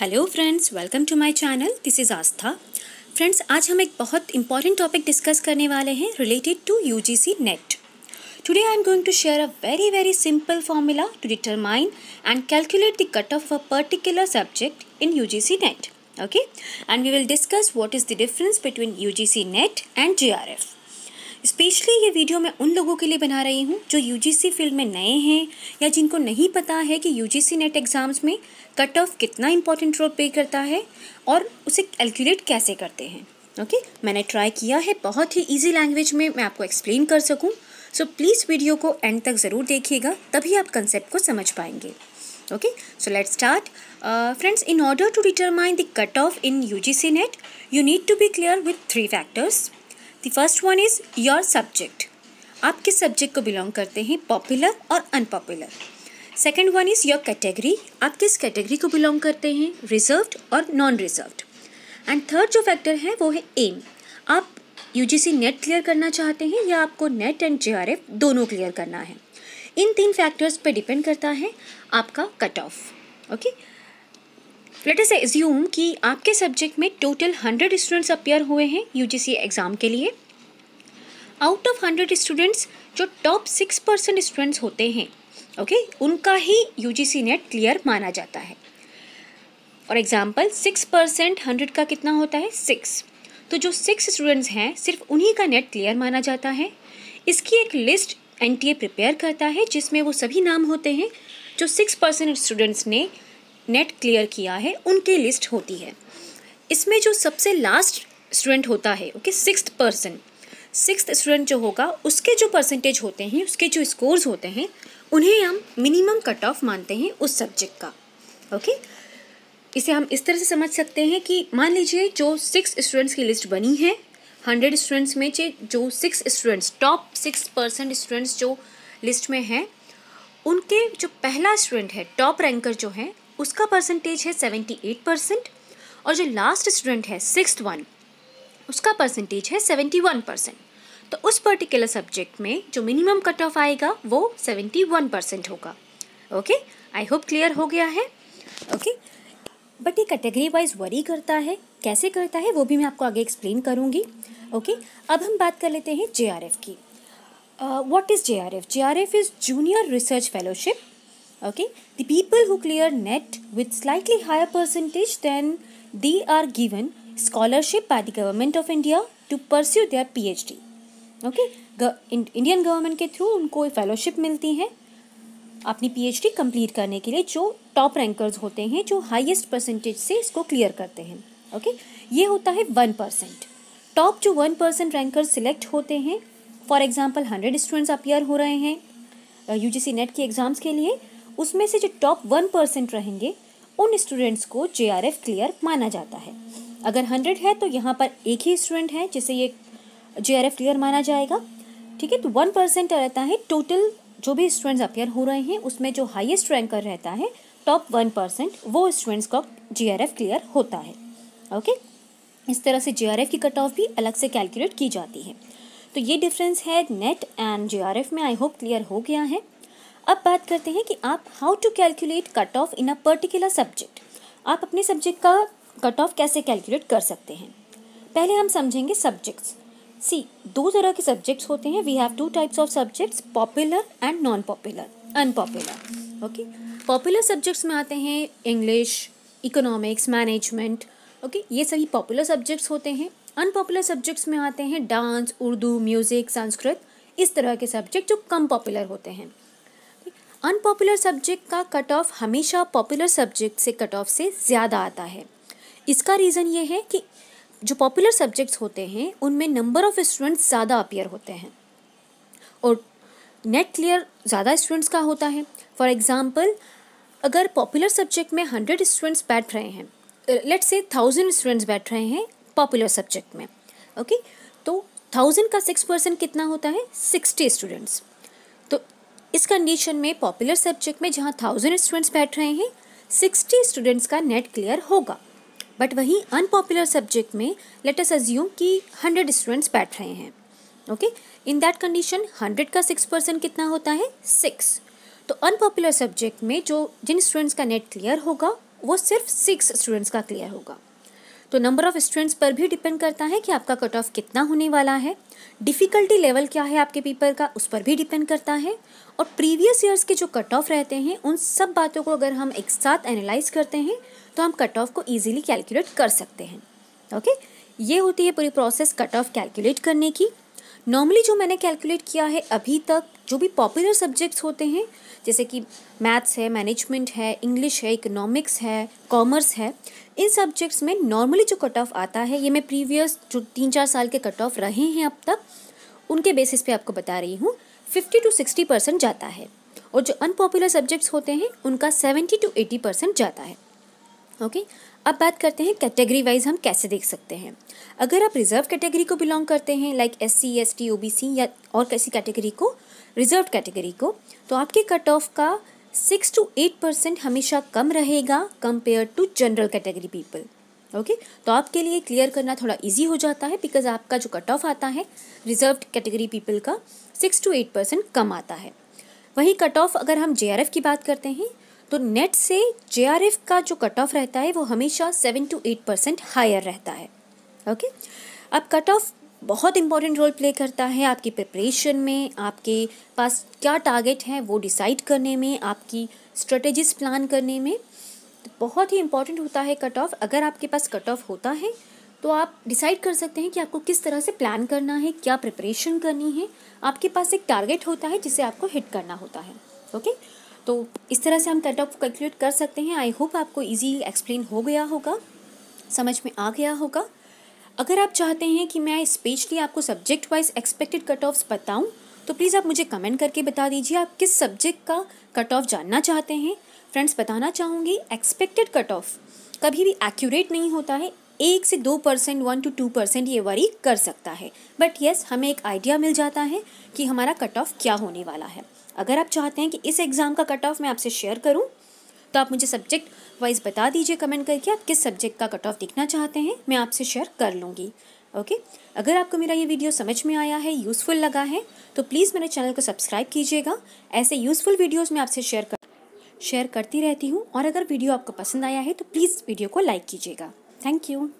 Hello friends welcome to my channel this is Astha friends आज हम एक बहुत इंपॉर्टेंट टॉपिक डिस्कस करने वाले हैं related to UGC NET today I am going to share a very very simple formula to determine and calculate the cut off a particular subject in U NET okay and we will discuss what is the difference between U NET and J specially ये video मैं उन लोगों के लिए बना रही हूँ जो यू फील्ड में नए हैं या जिनको नहीं पता है कि यू नेट एग्ज़ाम्स में कट ऑफ कितना इंपॉर्टेंट रोल प्ले करता है और उसे कैलकुलेट कैसे करते हैं ओके okay? मैंने ट्राई किया है बहुत ही ईजी लैंग्वेज में मैं आपको एक्सप्लेन कर सकूँ सो so, प्लीज़ वीडियो को एंड तक ज़रूर देखिएगा तभी आप कंसेप्ट को समझ पाएंगे okay so let start friends in order to determine the cut off in U G C NET you need to be clear with three factors the first one is your subject आप किस subject को belong करते हैं popular और unpopular second one is your category आप किस category को belong करते हैं रिजर्व्ड और नॉन रिजर्व्ड एंड थर्ड जो फैक्टर है वो है एम आप यू नेट क्लियर करना चाहते हैं या आपको NET and J R F दोनों क्लियर करना है इन तीन फैक्टर्स पे डिपेंड करता है आपका cut off okay let us assume कि आपके सब्जेक्ट में टोटल हंड्रेड स्टूडेंट्स अपेयर हुए हैं यू एग्ज़ाम के लिए आउट ऑफ हंड्रेड स्टूडेंट्स जो टॉप सिक्स परसेंट स्टूडेंट्स होते हैं ओके okay? उनका ही यू नेट क्लियर माना जाता है और एग्जाम्पल सिक्स परसेंट हंड्रेड का कितना होता है सिक्स तो जो सिक्स स्टूडेंट्स हैं सिर्फ उन्हीं का नेट क्लियर माना जाता है इसकी एक लिस्ट एन प्रिपेयर करता है जिसमें वो सभी नाम होते हैं जो सिक्स परसेंट स्टूडेंट्स ने नेट क्लियर किया है उनकी लिस्ट होती है इसमें जो सबसे लास्ट स्टूडेंट होता है okay six person six student जो होगा उसके जो परसेंटेज होते हैं उसके जो स्कोर्स होते हैं उन्हें हम मिनिमम कट ऑफ मानते हैं उस सब्जेक्ट का ओके इसे हम इस तरह से समझ सकते हैं कि मान लीजिए जो सिक्स स्टूडेंट्स की लिस्ट बनी है हंड्रेड स्टूडेंट्स में जो six students top six percent students जो लिस्ट में हैं उनके जो पहला स्टूडेंट है टॉप रैंकर जो हैं उसका परसेंटेज है सेवेंटी एट परसेंट और जो लास्ट स्टूडेंट है सिक्स वन उसका परसेंटेज है सेवेंटी वन परसेंट तो उस पर्टिकुलर सब्जेक्ट में जो मिनिमम कट ऑफ आएगा वो सेवेंटी वन परसेंट होगा ओके आई होप क्लियर हो गया है ओके बट ये कैटेगरी वाइज वरी करता है कैसे करता है वो भी मैं आपको आगे एक्सप्लेन करूँगी ओके okay? अब हम बात कर लेते हैं जे की what is J R F J R F is junior research fellowship okay the people who clear net with slightly higher percentage then they are given scholarship by the government of india to pursue their phd okay Indian government के through उनको fellowship मिलती है अपनी PhD complete करने के लिए जो top rankers होते हैं जो हाईएस्ट परसेंटेज से इसको क्लियर करते हैं ओके ये होता है वन परसेंट टॉप जो वन परसेंट रैंकर्स सिलेक्ट होते हैं for example hundred students appear हो रहे हैं यू जी नेट की एग्ज़ाम्स के लिए उसमें से जो टॉप वन परसेंट रहेंगे उन स्टूडेंट्स को जे क्लियर माना जाता है अगर हंड्रेड है तो यहाँ पर एक ही स्टूडेंट है जिसे ये जे क्लियर माना जाएगा ठीक है तो वन परसेंट रहता है टोटल जो भी स्टूडेंट्स अपेयर हो रहे हैं उसमें जो हाइएस्ट रैंकर रहता है टॉप वन परसेंट वो स्टूडेंट्स का जे क्लियर होता है ओके इस तरह से जे की कट ऑफ भी अलग से कैलकुलेट की जाती है तो ये डिफरेंस है नेट एंड जे में आई होप क्लियर हो गया है अब बात करते हैं कि आप how to calculate cut off in a particular subject आप अपने सब्जेक्ट का कट ऑफ कैसे कैलकुलेट कर सकते हैं पहले हम समझेंगे सब्जेक्ट्स सी दो तरह के सब्जेक्ट्स होते हैं we have two types of subjects popular and non popular unpopular okay popular subjects में आते हैं इंग्लिश इकोनॉमिक्स मैनेजमेंट ओके ये सभी पॉपुलर सब्जेक्ट्स होते हैं अनपॉपुलर सब्जेक्ट्स में आते हैं डांस उर्दू म्यूज़िक संस्कृत इस तरह के सब्जेक्ट जो कम पॉपुलर होते हैं अनपॉपुलर सब्जेक्ट का कट ऑफ हमेशा पॉपुलर सब्जेक्ट से कट ऑफ से ज़्यादा आता है इसका रीज़न ये है कि जो पॉपुलर सब्जेक्ट्स होते हैं उनमें नंबर ऑफ़ स्टूडेंट्स ज़्यादा अपीयर होते हैं और नेट क्लियर ज़्यादा स्टूडेंट्स का होता है फॉर एग्ज़ाम्पल अगर पॉपुलर सब्जेक्ट में हंड्रेड स्टूडेंट्स बैठ रहे हैं लेट्स से थाउजेंड स्टूडेंट्स बैठ रहे हैं पॉपुलर सब्जेक्ट में ओके okay? तो थाउजेंड का सिक्स परसेंट कितना होता है सिक्सटी स्टूडेंट्स इस कंडीशन में पॉपुलर सब्जेक्ट में जहाँ थाउजेंड स्टूडेंट्स बैठ रहे हैं सिक्सटी स्टूडेंट्स का नेट क्लियर होगा बट वहीं अनपॉपुलर सब्जेक्ट में लेटस अज्यूम कि हंड्रेड स्टूडेंट्स बैठ रहे हैं okay in that condition hundred का सिक्स परसेंट कितना होता है सिक्स तो अनपॉपुलर सब्जेक्ट में जो जिन स्टूडेंट्स का नेट क्लियर होगा वो सिर्फ सिक्स स्टूडेंट्स का क्लियर होगा तो नंबर ऑफ़ स्टूडेंट्स पर भी डिपेंड करता है कि आपका कट ऑफ कितना होने वाला है डिफ़िकल्टी लेवल क्या है आपके पेपर का उस पर भी डिपेंड करता है और प्रीवियस ईयर्स के जो कट ऑफ रहते हैं उन सब बातों को अगर हम एक साथ एनालाइज करते हैं तो हम कट ऑफ को ईजिली कैलकुलेट कर सकते हैं ओके ये होती है पूरी प्रोसेस कट ऑफ कैलकुलेट करने की नॉर्मली जो मैंने कैलकुलेट किया है अभी तक जो भी पॉपुलर सब्जेक्ट्स होते हैं जैसे कि मैथ्स है मैनेजमेंट है इंग्लिश है इकोनॉमिक्स है कॉमर्स है इन सब्जेक्ट्स में नॉर्मली जो कट ऑफ आता है ये मैं प्रीवियस जो तीन चार साल के कट ऑफ रहे हैं अब तक उनके बेसिस पे आपको बता रही हूँ फिफ्टी टू सिक्सटी परसेंट जाता है और जो अनपॉपुलर सब्जेक्ट्स होते हैं उनका सेवेंटी टू एटी परसेंट जाता है ओके अब बात करते हैं कैटेगरी वाइज हम कैसे देख सकते हैं अगर आप रिजर्व कैटेगरी को बिलोंग करते हैं like S C S T O B C या और किसी कैटेगरी को रिजर्व कैटेगरी को तो आपके कट ऑफ का सिक्स टू एट परसेंट हमेशा कम रहेगा compare to general category people okay तो आपके लिए क्लियर करना थोड़ा ईजी हो जाता है बिकॉज आपका जो कट ऑफ आता है रिजर्व कैटेगरी पीपल का सिक्स टू एट परसेंट कम आता है वही कट ऑफ अगर हम जे की बात करते हैं तो नेट से जे का जो कट ऑफ रहता है वो हमेशा seven to eight percent higher रहता है ओके अब कट ऑफ बहुत इंपॉर्टेंट रोल प्ले करता है आपकी प्रिपरेशन में आपके पास क्या टारगेट है वो डिसाइड करने में आपकी स्ट्रेटेजिस प्लान करने में तो बहुत ही इंपॉर्टेंट होता है कट ऑफ अगर आपके पास कट ऑफ होता है तो आप डिसाइड कर सकते हैं कि आपको किस तरह से प्लान करना है क्या प्रिपरेशन करनी है आपके पास एक टारगेट होता है जिसे आपको हिट करना होता है ओके okay? तो इस तरह से हम कट ऑफ कैलकुलेट कर सकते हैं आई होप आपको ईजी एक्सप्लेन हो गया होगा समझ में आ गया होगा अगर आप चाहते हैं कि मैं स्पेशली आपको subject wise expected cut offs बताऊँ तो प्लीज़ आप मुझे कमेंट करके बता दीजिए आप किस सब्जेक्ट का कट ऑफ जानना चाहते हैं फ्रेंड्स बताना चाहूँगी एक्सपेक्टेड कट ऑफ कभी भी एक्यूरेट नहीं होता है एक से दो percent one to two percent ये वरी कर सकता है बट येस हमें एक आइडिया मिल जाता है कि हमारा कट ऑफ क्या होने वाला है अगर आप चाहते हैं कि इस एग्ज़ाम का कट ऑफ मैं आपसे शेयर करूँ तो आप मुझे सब्जेक्ट वाइज बता दीजिए कमेंट करके आप किस सब्जेक्ट का कट ऑफ देखना चाहते हैं मैं आपसे शेयर कर लूँगी ओके अगर आपको मेरा ये वीडियो समझ में आया है यूज़फुल लगा है तो प्लीज़ मेरे चैनल को सब्सक्राइब कीजिएगा ऐसे यूज़फुल वीडियोज़ मैं आपसे शेयर कर शेयर करती रहती हूँ और अगर वीडियो आपको पसंद आया है तो प्लीज़ वीडियो को लाइक कीजिएगा Thank you.